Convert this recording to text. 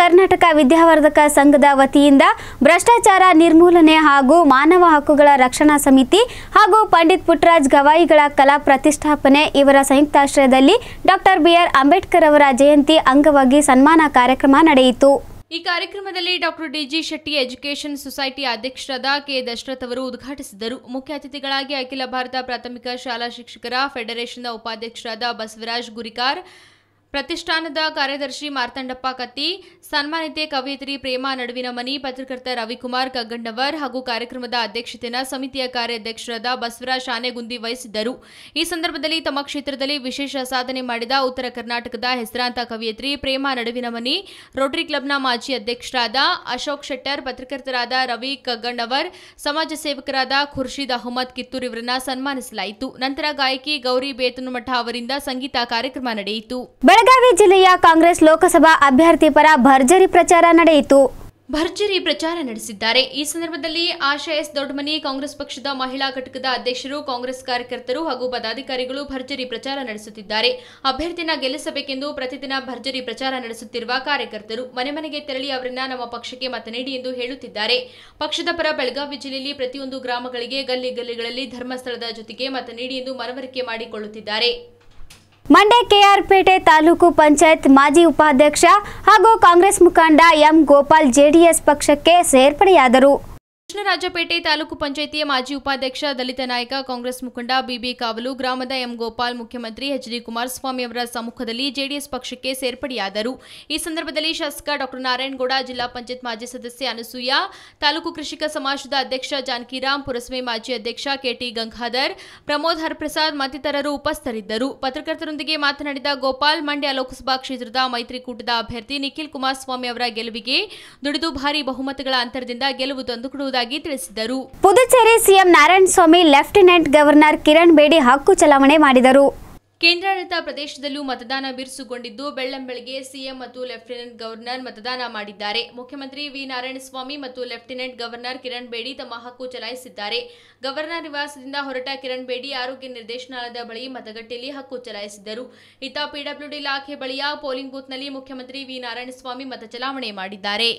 ಕರ್ನಾಟಕ ವಿದ್ಯಾವರ್ಧಕ ಸಂಘದ ವತಿಯಿಂದ ಭ್ರಷ್ಟಾಚಾರ ನಿರ್ಮೂಲನೆ ಹಾಗೂ ಮಾನವ ಹಕ್ಕುಗಳ ರಕ್ಷಣಾ ಸಮಿತಿ ಹಾಗೂ ಪಂಡಿತ್ ಪುಟ್ರಾಜ್ ಗವಾಯಿಗಳ ಕಲಾ ಪ್ರತಿಷ್ಠಾಪನೆ ಇವರ ಸಂಯುಕ್ತಾಶ್ರಯದಲ್ಲಿ ಡಾಕ್ಟರ್ ಬಿಆರ್ ಅಂಬೇಡ್ಕರ್ ಅವರ ಜಯಂತಿ ಅಂಗವಾಗಿ ಸನ್ಮಾನ ಕಾರ್ಯಕ್ರಮ ನಡೆಯಿತು ಈ ಕಾರ್ಯಕ್ರಮದಲ್ಲಿ doctor D G Shetty education society ಅಧ್ಯಕ್ಷರಾದ ಕೆ ದಶರಥ್ ಅವರು ಉದ್ಘಾಟಿಸಿದರು ಮುಖ್ಯ ಅತಿಥಿಗಳಾಗಿ ಅಖಿಲ ಭಾರತ ಪ್ರಾಥಮಿಕ ಶಾಲಾ ಶಿಕ್ಷಕರ ಫೆಡರೇಷನ್ನ ಉಪಾಧ್ಯಕ್ಷರಾದ ಬಸವರಾಜ್ ಗುರಿಕಾರ್ ಪ್ರತಿಷ್ಠಾನದ ಕಾರ್ಯದರ್ಶಿ ಮಾರ್ತಂಡಪ್ಪ ಕತ್ತಿ ಸನ್ಮಾನಿತೆ ಕವಯಿತ್ರಿ ಪ್ರೇಮಾ ನಡುವಿನ ಮನಿ ಪತ್ರಕರ್ತ ರವಿಕುಮಾರ್ ಕಗ್ಗಣ್ಣವರ್ ಹಾಗೂ ಕಾರ್ಯಕ್ರಮದ ಅಧ್ಯಕ್ಷತೆನ ಸಮಿತಿಯ ಕಾರ್ಯಾಧ್ಯಕ್ಷರಾದ ಬಸವರಾಜ್ ಆನೆಗುಂದಿ ವಹಿಸಿದ್ದರು ಈ ಸಂದರ್ಭದಲ್ಲಿ ತಮ್ಮ ಕ್ಷೇತ್ರದಲ್ಲಿ ವಿಶೇಷ ಸಾಧನೆ ಮಾಡಿದ ಉತ್ತರ ಕರ್ನಾಟಕದ ಹೆಸರಾಂತ ಕವಿಯತ್ರಿ ಪ್ರೇಮಾ ನಡುವಿನ ಮನಿ ರೋಟರಿ ಕ್ಲಬ್ನ ಮಾಜಿ ಅಧ್ಯಕ್ಷರಾದ ಅಶೋಕ್ ಶೆಟ್ಟರ್ ಪತ್ರಕರ್ತರಾದ ರವಿ ಕಗ್ಗಣ್ಣವರ್ ಸಮಾಜ ಸೇವಕರಾದ ಖುರ್ಷಿದ್ ಅಹಮದ್ ಕಿತ್ತೂರ್ ಇವರನ್ನ ಸನ್ಮಾನಿಸಲಾಯಿತು ನಂತರ ಗಾಯಕಿ ಗೌರಿ ಬೇತನಮಠ ಅವರಿಂದ ಸಂಗೀತ ಕಾರ್ಯಕ್ರಮ ನಡೆಯಿತು ಬೆಳಗಾವಿ ಜಿಲ್ಲೆಯ ಕಾಂಗ್ರೆಸ್ ಲೋಕಸಭಾ ಅಭ್ಯರ್ಥಿ ಪರ ಭರ್ಜರಿ ಪ್ರಚಾರ ನಡೆಯಿತು ಭರ್ಜರಿ ಪ್ರಚಾರ ನಡೆಸಿದ್ದಾರೆ ಈ ಸಂದರ್ಭದಲ್ಲಿ ಆಶಾ ಎಸ್ ದೊಡ್ಡಮನಿ ಕಾಂಗ್ರೆಸ್ ಪಕ್ಷದ ಮಹಿಳಾ ಘಟಕದ ಅಧ್ಯಕ್ಷರು ಕಾಂಗ್ರೆಸ್ ಕಾರ್ಯಕರ್ತರು ಹಾಗೂ ಪದಾಧಿಕಾರಿಗಳು ಭರ್ಜರಿ ಪ್ರಚಾರ ನಡೆಸುತ್ತಿದ್ದಾರೆ ಅಭ್ಯರ್ಥಿನ ಗೆಲ್ಲಿಸಬೇಕೆಂದು ಪ್ರತಿದಿನ ಭರ್ಜರಿ ಪ್ರಚಾರ ನಡೆಸುತ್ತಿರುವ ಕಾರ್ಯಕರ್ತರು ಮನೆ ಮನೆಗೆ ತೆರಳಿ ಅವರನ್ನ ನಮ್ಮ ಪಕ್ಷಕ್ಕೆ ಮತ ನೀಡಿ ಎಂದು ಹೇಳುತ್ತಿದ್ದಾರೆ ಪಕ್ಷದ ಪರ ಬೆಳಗಾವಿ ಜಿಲ್ಲೆಯಲ್ಲಿ ಪ್ರತಿಯೊಂದು ಗ್ರಾಮಗಳಿಗೆ ಗಲ್ಲಿ ಗಲ್ಲಿಗಳಲ್ಲಿ ಧರ್ಮಸ್ಥಳದ ಜೊತೆಗೆ ಮತ ನೀಡಿ ಎಂದು ಮನವರಿಕೆ ಮಾಡಿಕೊಳ್ಳುತ್ತಿದ್ದಾರೆ ಮಂಡ್ಯ ಕೆಆರ್ಪೇಟೆ ತಾಲೂಕು ಪಂಚಾಯತ್ ಮಾಜಿ ಉಪಾಧ್ಯಕ್ಷ ಹಾಗೂ ಕಾಂಗ್ರೆಸ್ ಮುಖಂಡ ಎಂ ಗೋಪಾಲ್ ಜೆಡಿಎಸ್ ಪಕ್ಷಕ್ಕೆ ಸೇರ್ಪಡೆಯಾದರು ಕೃಷ್ಣರಾಜಪೇಟೆ ತಾಲೂಕು ಪಂಚಾಯಿತಿಯ ಮಾಜಿ ಉಪಾಧ್ಯಕ್ಷ ದಲಿತ ನಾಯಕ ಕಾಂಗ್ರೆಸ್ ಮುಖಂಡ ಬಿಬಿ ಕಾವಲು ಗ್ರಾಮದ ಎಂ ಗೋಪಾಲ್ ಮುಖ್ಯಮಂತ್ರಿ ಎಚ್ ಡಿ ಕುಮಾರಸ್ವಾಮಿ ಅವರ ಸಮ್ಮುಖದಲ್ಲಿ ಜೆಡಿಎಸ್ ಪಕ್ಷಕ್ಕೆ ಸೇರ್ಪಡೆಯಾದರು ಈ ಸಂದರ್ಭದಲ್ಲಿ ಶಾಸಕ ಡಾಕ್ಟರ್ ನಾರಾಯಣಗೌಡ ಜಿಲ್ಲಾ ಪಂಚಾಯತ್ ಮಾಜಿ ಸದಸ್ಯ ಅನಸೂಯ ತಾಲೂಕು ಕೃಷಿಕ ಸಮಾಜದ ಅಧ್ಯಕ್ಷ ಜಾನಕಿರಾಮ್ ಪುರಸಭೆ ಮಾಜಿ ಅಧ್ಯಕ್ಷ ಕೆಟಿ ಗಂಗಾಧರ್ ಪ್ರಮೋದ್ ಹರ್ಪ್ರಸಾದ್ ಮತ್ತಿತರರು ಉಪಸ್ಥಿತರಿದ್ದರು ಪತ್ರಕರ್ತರೊಂದಿಗೆ ಮಾತನಾಡಿದ ಗೋಪಾಲ್ ಮಂಡ್ಯ ಲೋಕಸಭಾ ಕ್ಷೇತ್ರದ ಮೈತ್ರಿಕೂಟದ ಅಭ್ಯರ್ಥಿ ನಿಖಿಲ್ ಕುಮಾರಸ್ವಾಮಿ ಅವರ ಗೆಲುವಿಗೆ ದುಡಿದು ಭಾರಿ ಬಹುಮತಗಳ ಅಂತರದಿಂದ ಗೆಲುವು ತಂದುಕೊಡುವುದಾಗಿ ಮಾಡುವುದಾಗಿ ತಿಳಿಸಿದರು Puducherry CM Narayanaswamy lieutenant governor Kiran Bedi ಹಕ್ಕು ಚಲಾವಣೆ ಮಾಡಿದರು ಕೇಂದ್ರಾಡಳಿತ ಪ್ರದೇಶದಲ್ಲೂ ಮತದಾನ ಬಿರುಸುಗೊಂಡಿದ್ದು ಬೆಳ್ಳಂಬೆಳಗ್ಗೆ ಸಿಎಂ ಮತ್ತು ಲೆಫ್ಟಿನೆಂಟ್ ಗವರ್ನರ್ ಮತದಾನ ಮಾಡಿದ್ದಾರೆ ಮುಖ್ಯಮಂತ್ರಿ ವಿ ನಾರಾಯಣಸ್ವಾಮಿ ಮತ್ತು ಲೆಫ್ಟಿನೆಂಟ್ ಗವರ್ನರ್ ಕಿರಣ್ ಬೇಡಿ ತಮ್ಮ ಹಕ್ಕು ಚಲಾಯಿಸಿದ್ದಾರೆ ಗವರ್ನರ್ ನಿವಾಸದಿಂದ ಹೊರಟ ಕಿರಣ್ ಬೇಡಿ ಆರೋಗ್ಯ ನಿರ್ದೇಶನಾಲಯದ ಬಳಿ ಮತಗಟ್ಟೆಯಲ್ಲಿ ಹಕ್ಕು ಚಲಾಯಿಸಿದ್ದರು ಇತ್ತ ಪಿಡಬ್ಲ್ಯೂಡಿ ಇಲಾಖೆ ಬಳಿಯ ಪೋಲಿಂಗ್ ಬೂತ್ನಲ್ಲಿ ಮುಖ್ಯಮಂತ್ರಿ ವಿ ನಾರಾಯಣಸ್ವಾಮಿ ಮತ ಚಲಾವಣೆ ಮಾಡಿದ್ದಾರೆ